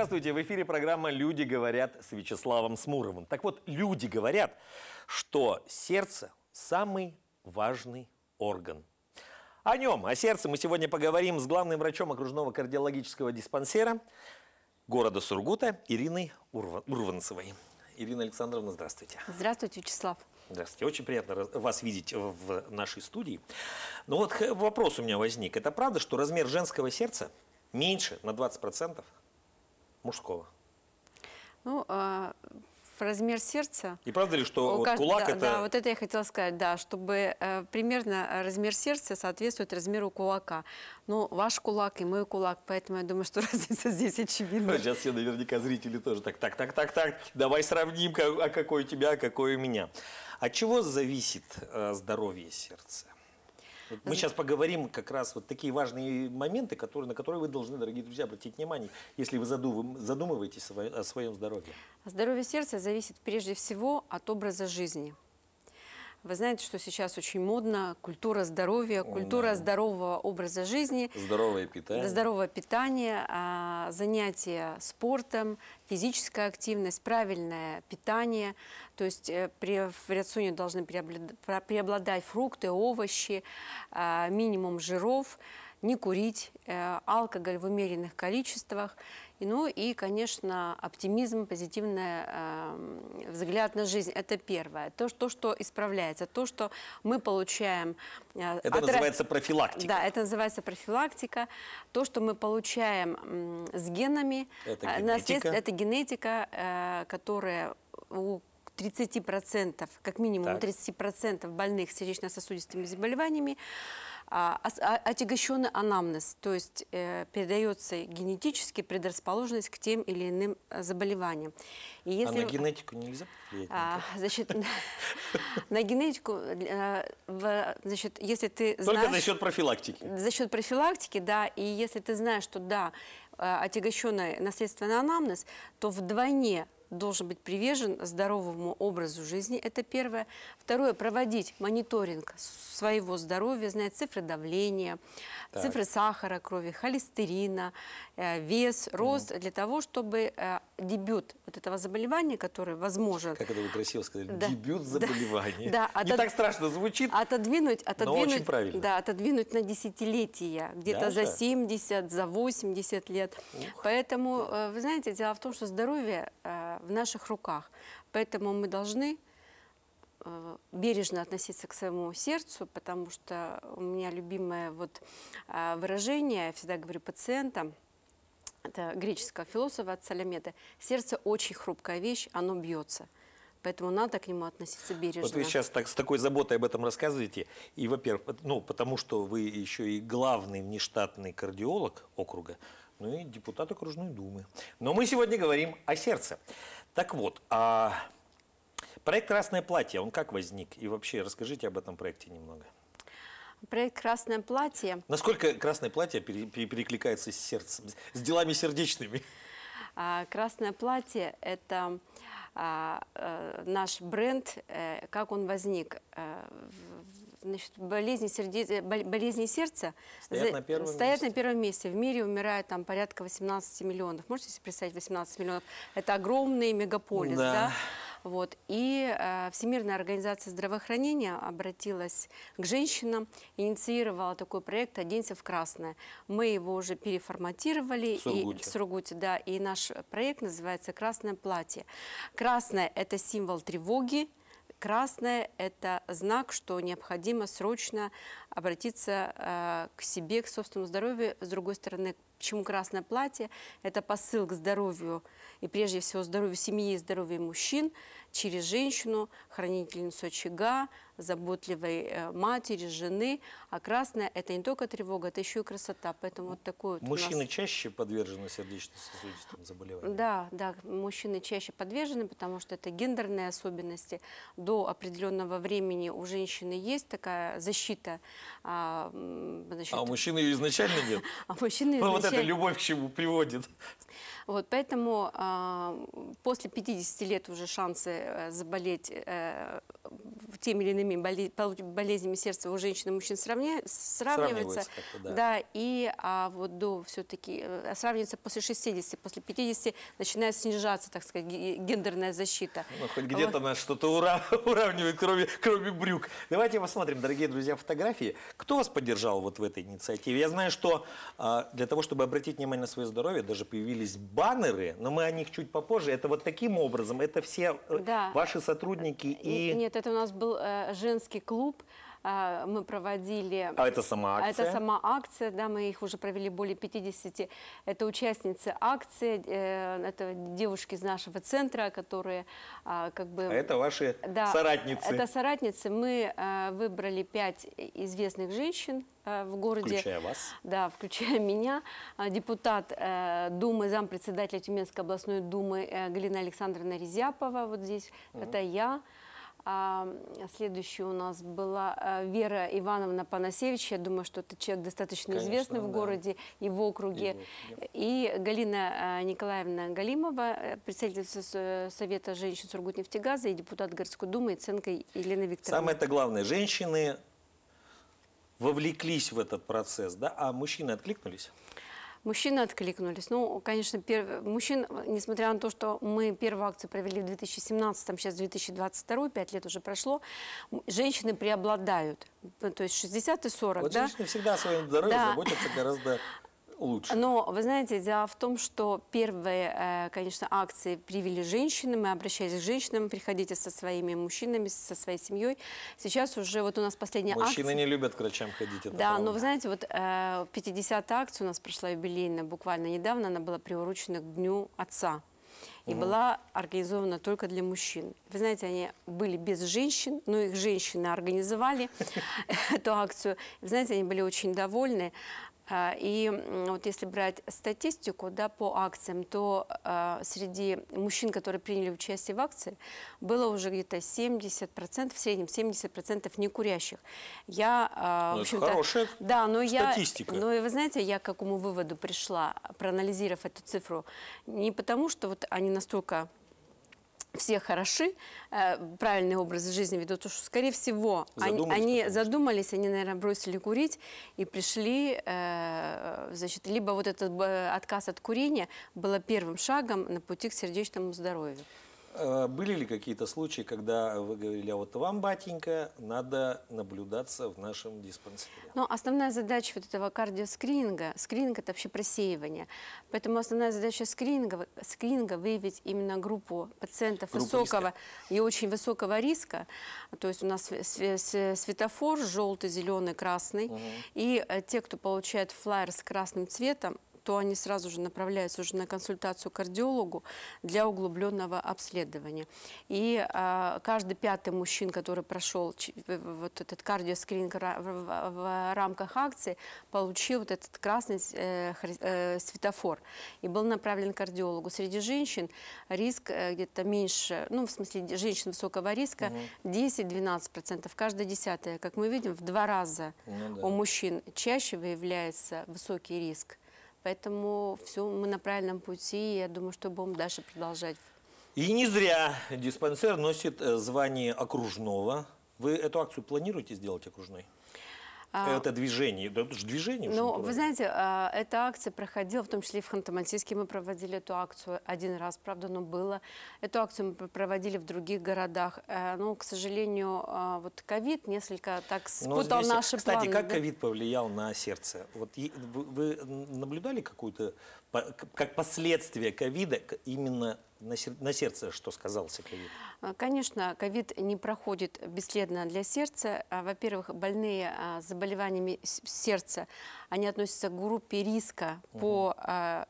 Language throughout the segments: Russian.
Здравствуйте, в эфире программа «Люди говорят» с Вячеславом Смуровым. Так вот, люди говорят, что сердце – самый важный орган. О нем, о сердце мы сегодня поговорим с главным врачом окружного кардиологического диспансера города Сургута Ириной Урванцевой. Ирина Александровна, здравствуйте. Здравствуйте, Вячеслав. Здравствуйте. Очень приятно вас видеть в нашей студии. Ну вот э, вопрос у меня возник. Это правда, что размер женского сердца меньше на 20% процентов? мужского? Ну, а, размер сердца. И правда ли, что вот кулак да, это... Да, вот это я хотела сказать, да, чтобы э, примерно размер сердца соответствует размеру кулака. Ну, ваш кулак и мой кулак, поэтому я думаю, что разница здесь очевидна. Сейчас все наверняка зрители тоже так, так, так, так, так, давай сравним, а какой у тебя, а какой у меня. От чего зависит э, здоровье сердца? мы сейчас поговорим как раз вот такие важные моменты, которые, на которые вы должны, дорогие друзья, обратить внимание, если вы задумываетесь о своем здоровье. Здоровье сердца зависит прежде всего от образа жизни. Вы знаете, что сейчас очень модно культура здоровья, культура здорового образа жизни. Здоровое питание. Здоровое питание, а, занятия спортом, физическая активность, правильное питание. То есть э, в рационе должны преобладать фрукты, овощи, а, минимум жиров, не курить, э, алкоголь в умеренных количествах. Ну и, конечно, оптимизм, позитивный э, эм, взгляд на жизнь – это первое. То, что, что исправляется, то, что мы получаем… Э, это от... называется профилактика. Да, это называется профилактика. То, что мы получаем э, с генами, это э, генетика, это генетика э, которая у 30%, как минимум так. 30% больных с сердечно-сосудистыми заболеваниями а, а, отягощенный анамнез, то есть э, передается генетически предрасположенность к тем или иным э, заболеваниям. И а если... А на генетику нельзя А, значит, на генетику, значит, если ты знаешь... Только за счет профилактики. За счет профилактики, да, и если ты знаешь, что да, э, отягощенный наследственный анамнез, то вдвойне должен быть привержен здоровому образу жизни, это первое. Второе, проводить мониторинг своего здоровья, знать цифры давления, так. цифры сахара крови, холестерина, э, вес, рост, mm. для того, чтобы э, дебют вот этого заболевания, которое возможно. Как это вы красиво сказали, да, дебют заболевания. Да, да, Не так страшно звучит, отодвинуть, отодвинуть, но очень правильно. Да, отодвинуть на десятилетия, где-то да, за да. 70, за 80 лет. Ух. Поэтому, э, вы знаете, дело в том, что здоровье в наших руках. Поэтому мы должны э, бережно относиться к своему сердцу, потому что у меня любимое вот э, выражение, я всегда говорю пациентам, это греческого философа от Салямета, сердце очень хрупкая вещь, оно бьется. Поэтому надо к нему относиться бережно. Вот вы сейчас так, с такой заботой об этом рассказываете. И, во-первых, ну, потому что вы еще и главный внештатный кардиолог округа, ну и депутат окружной думы. Но мы сегодня говорим о сердце. Так вот, а проект «Красное платье», он как возник? И вообще, расскажите об этом проекте немного. Проект «Красное платье». Насколько «Красное платье» перекликается с сердцем, с делами сердечными? А, «Красное платье» — это а, э, наш бренд, э, как он возник э, значит, болезни, сердец, болезни сердца стоят, за, на, первом стоят месте. на первом месте. В мире умирает там порядка 18 миллионов. Можете себе представить 18 миллионов? Это огромный мегаполис, да? да? Вот. И э, Всемирная организация здравоохранения обратилась к женщинам, инициировала такой проект «Оденься в красное». Мы его уже переформатировали в Сургуте. И, в Сургуте да, и наш проект называется «Красное платье». Красное – это символ тревоги, Красное – это знак, что необходимо срочно обратиться э, к себе, к собственному здоровью. С другой стороны, почему красное платье? Это посыл к здоровью, и прежде всего здоровью семьи и здоровью мужчин, через женщину, хранительницу очага, заботливой э, матери, жены. А красное – это не только тревога, это еще и красота. Поэтому вот такой вот Мужчины нас... чаще подвержены сердечно-сосудистым заболеваниям? Да, да, мужчины чаще подвержены, потому что это гендерные особенности. До определенного времени у женщины есть такая защита – а, значит, а у мужчин ее изначально нет? А мужчины ну, изначально... Вот это любовь к чему приводит. Вот, поэтому э, после 50 лет уже шансы э, заболеть э, теми или иными болезнями сердца у женщин и мужчин сравня... сравниваются. Да. да, и а вот до все-таки э, а сравнивается после 60, после 50 начинает снижаться, так сказать, гендерная защита. Ну, хоть где-то вот. нас что-то ура... уравнивает, кроме, кроме брюк. Давайте посмотрим, дорогие друзья, фотографии. Кто вас поддержал вот в этой инициативе? Я знаю, что э, для того, чтобы обратить внимание на свое здоровье, даже появились баннеры, но мы о них чуть попозже. Это вот таким образом, это все э, да. ваши сотрудники э, и... Нет, это у нас был был э, женский клуб, а, мы проводили... А это сама а акция? Это сама акция, да, мы их уже провели более 50. Это участницы акции, э, это девушки из нашего центра, которые а, как бы... А это ваши да, соратницы? это соратницы. Мы э, выбрали пять известных женщин в городе. Включая вас. Да, включая меня. Депутат Думы, зампредседателя Тюменской областной думы Галина Александровна Резяпова, вот здесь, угу. это я. А, следующая у нас была э, Вера Ивановна Панасевич. Я думаю, что это человек достаточно Конечно, известный в да. городе и в округе. И, и Галина э, Николаевна Галимова, э, представительница Совета женщин Сургутнефтегаза и депутат городской думы Ценко Елена Викторовна. самое это главное, женщины вовлеклись в этот процесс, да? А мужчины откликнулись? Мужчины откликнулись. Ну, конечно, перв... мужчин, несмотря на то, что мы первую акцию провели в 2017, там сейчас 2022, пять лет уже прошло, женщины преобладают. Ну, то есть 60 и 40, вот да? женщины всегда о своем здоровье да. заботятся гораздо лучше? Но, вы знаете, дело в том, что первые, э, конечно, акции привели женщины, мы обращались к женщинам, приходите со своими мужчинами, со своей семьей. Сейчас уже вот у нас последняя акция... Мужчины не любят к врачам ходить, это Да, правда. но вы знаете, вот 50 э, акция у нас прошла юбилейная буквально недавно, она была приурочена к Дню Отца и угу. была организована только для мужчин. Вы знаете, они были без женщин, но их женщины организовали эту акцию. Вы знаете, они были очень довольны. А, и вот если брать статистику да, по акциям, то а, среди мужчин, которые приняли участие в акции, было уже где-то 70%, в среднем 70% некурящих. Я, а, ну, в это хорошая да, но статистика. Я, ну, но вы знаете, я к какому выводу пришла, проанализировав эту цифру? Не потому, что вот они настолько все хороши, э, правильный образ жизни ведут, то что, скорее всего, задумались, они, они задумались, они, наверное, бросили курить и пришли, э, значит, либо вот этот э, отказ от курения было первым шагом на пути к сердечному здоровью. А, были ли какие-то случаи, когда вы говорили, а вот вам, батенька, надо наблюдаться в нашем диспансере? Ну, основная задача вот этого кардиоскрининга, скрининг – это вообще просеивание. Поэтому основная задача скрининга, скрининга – выявить именно группу пациентов группу высокого риска. и очень высокого риска. То есть у нас светофор – желтый, зеленый, красный. Угу. И э, те, кто получает флайер с красным цветом, то они сразу же направляются уже на консультацию к кардиологу для углубленного обследования. И а, каждый пятый мужчина, который прошел вот этот кардиоскрининг в рамках акции, получил вот этот красный э, э, светофор и был направлен к кардиологу. Среди женщин риск э, где-то меньше, ну, в смысле, женщин высокого риска угу. 10-12%, каждая десятая, как мы видим, в два раза ну, да. у мужчин чаще выявляется высокий риск Поэтому все, мы на правильном пути, и я думаю, что будем дальше продолжать. И не зря диспансер носит э, звание окружного. Вы эту акцию планируете сделать окружной? А, это движение, это движение. Ну, вы знаете, а, эта акция проходила, в том числе и в Ханты-Мансийске мы проводили эту акцию один раз, правда, но было. Эту акцию мы проводили в других городах. Э, но, ну, к сожалению, а, вот ковид несколько так спутал здесь, наши кстати, планы. Кстати, как ковид повлиял на сердце? Вот вы наблюдали какую-то как последствия ковида именно на сердце, что сказался ковид? Э, конечно, ковид не проходит бесследно для сердца. А, во-первых, больные а, заболеваниями сердца, они относятся к группе риска угу. по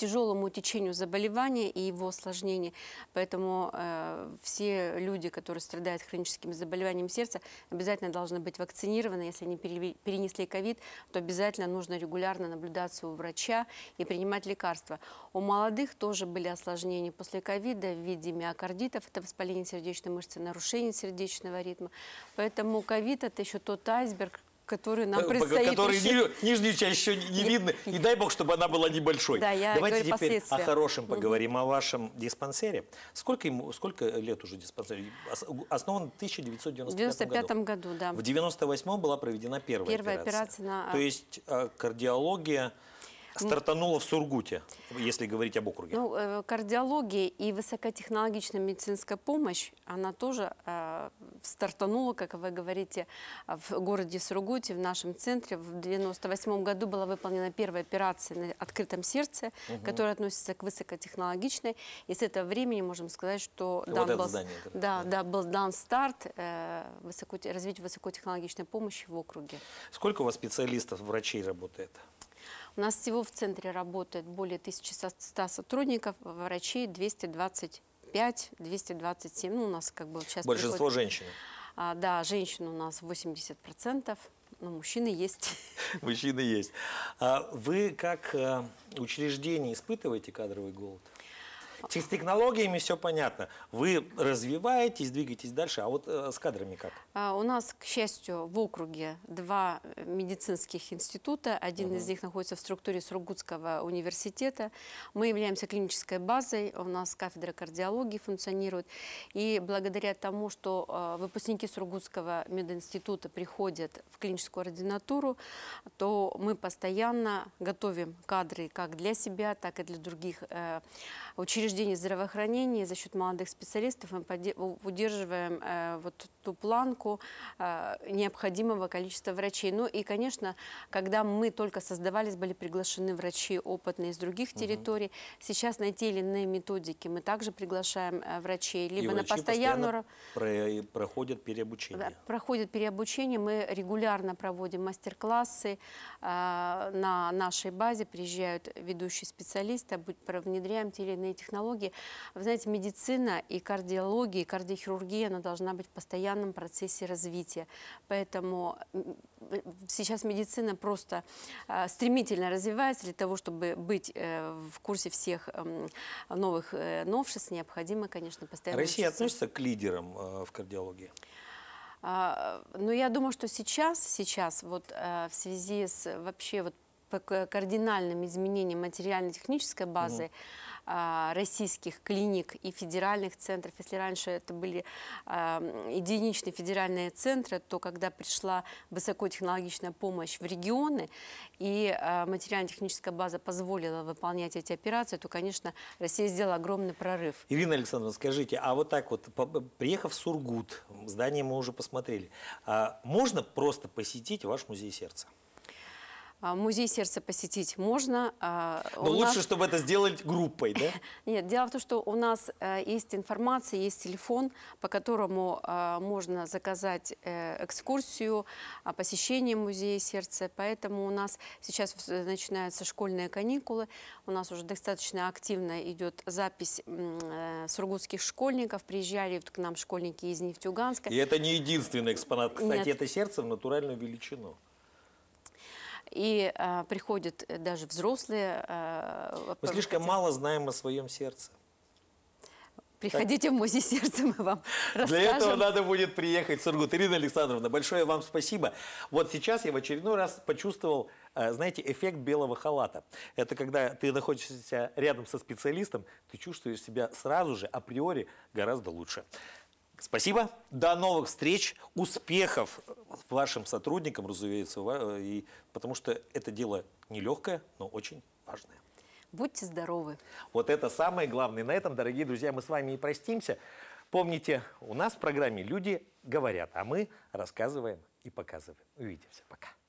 тяжелому течению заболевания и его осложнений. Поэтому э, все люди, которые страдают хроническими заболеваниями сердца, обязательно должны быть вакцинированы. Если они перенесли ковид, то обязательно нужно регулярно наблюдаться у врача и принимать лекарства. У молодых тоже были осложнения после ковида в виде миокардитов, это воспаление сердечной мышцы, нарушение сердечного ритма. Поэтому ковид – это еще тот айсберг, которую нам э, предстоит Которые решить. не, нижнюю часть еще не, не видно. И дай бог, чтобы она была небольшой. Да, я Давайте теперь о хорошем поговорим, угу. о вашем диспансере. Сколько, ему, сколько лет уже диспансер? Основан в 1995 году. В 1995 году, да. В 1998 была проведена первая, первая операция. операция на... А, То есть а, кардиология Стартанула в Сургуте, если говорить об округе. Ну, э, кардиология и высокотехнологичная медицинская помощь, она тоже э, стартанула, как вы говорите, в городе Сургуте, в нашем центре. В 1998 году была выполнена первая операция на открытом сердце, угу. которая относится к высокотехнологичной. И с этого времени можем сказать, что вот был, здание, да, да. Да, был дан старт э, развитию высокотехнологичной помощи в округе. Сколько у вас специалистов, врачей работает? У нас всего в центре работает более 1100 сотрудников, врачей 225, 227. Ну, у нас как бы сейчас... Большинство приходит... женщин. А, да, женщин у нас 80%. Но мужчины есть. Мужчины есть. А вы как э, учреждение испытываете кадровый голод? С технологиями все понятно. Вы развиваетесь, двигаетесь дальше. А вот э, с кадрами как? А, у нас, к счастью, в округе два э, медицинских института. Один угу. из них находится в структуре Сургутского университета. Мы являемся клинической базой. У нас кафедра кардиологии функционирует. И благодаря тому, что э, выпускники Сургутского мединститута приходят в клиническую ординатуру, то мы постоянно готовим кадры как для себя, так и для других учреждений здравоохранения за счет молодых специалистов мы удерживаем э, вот ту планку а, необходимого количества врачей. Ну и, конечно, когда мы только создавались, были приглашены врачи опытные из других территорий. Угу. Сейчас на те или иные методики мы также приглашаем э, врачей. Либо и на постоянную... Постоянно э, проходят переобучение. Проходят переобучение. Мы регулярно проводим мастер-классы. А, на нашей базе приезжают ведущие специалисты, внедряем те или иные технологии. Вы знаете, медицина и кардиология, и кардиохирургия, она должна быть постоянно постоянном процессе развития. Поэтому сейчас медицина просто а, стремительно развивается. Для того, чтобы быть э, в курсе всех эм, новых э, новшеств, необходимо, конечно, постоянно... Россия учиться. относится к лидерам э, в кардиологии? А, Но ну, я думаю, что сейчас, сейчас вот в связи с вообще вот кардинальным изменениям материально-технической базы а, российских клиник и федеральных центров. Если раньше это были а, единичные федеральные центры, то когда пришла высокотехнологичная помощь в регионы и а, материально-техническая база позволила выполнять эти операции, то, конечно, Россия сделала огромный прорыв. Ирина Александровна, скажите, а вот так вот, приехав в Сургут, здание мы уже посмотрели, а можно просто посетить ваш музей сердца? А, музей сердца посетить можно. А, Но у лучше, нас... чтобы это сделать группой, да? Нет, дело в том, что у нас э, есть информация, есть телефон, по которому а, можно заказать э, экскурсию, посещение музея сердца. Поэтому у нас сейчас начинаются школьные каникулы. У нас уже достаточно активно идет запись э, сургутских школьников. Приезжали к нам школьники из Нефтьюганска. И это не единственный экспонат, кстати, Нет. это сердце в натуральную величину и а, э, приходят даже взрослые. Э, Мы слишком мало знаем о своем сердце. Приходите так. в музей сердца, мы вам расскажем. Для этого надо будет приехать Сургут. Ирина Александровна, большое вам спасибо. Вот сейчас я в очередной раз почувствовал, э, знаете, эффект белого халата. Это когда ты находишься рядом со специалистом, ты чувствуешь себя сразу же, априори, гораздо лучше. Спасибо. До новых встреч. Успехов вашим сотрудникам, разумеется, и, потому что это дело нелегкое, но очень важное. Будьте здоровы. Вот это самое главное. На этом, дорогие друзья, мы с вами и простимся. Помните, у нас в программе люди говорят, а мы рассказываем и показываем. Увидимся. Пока.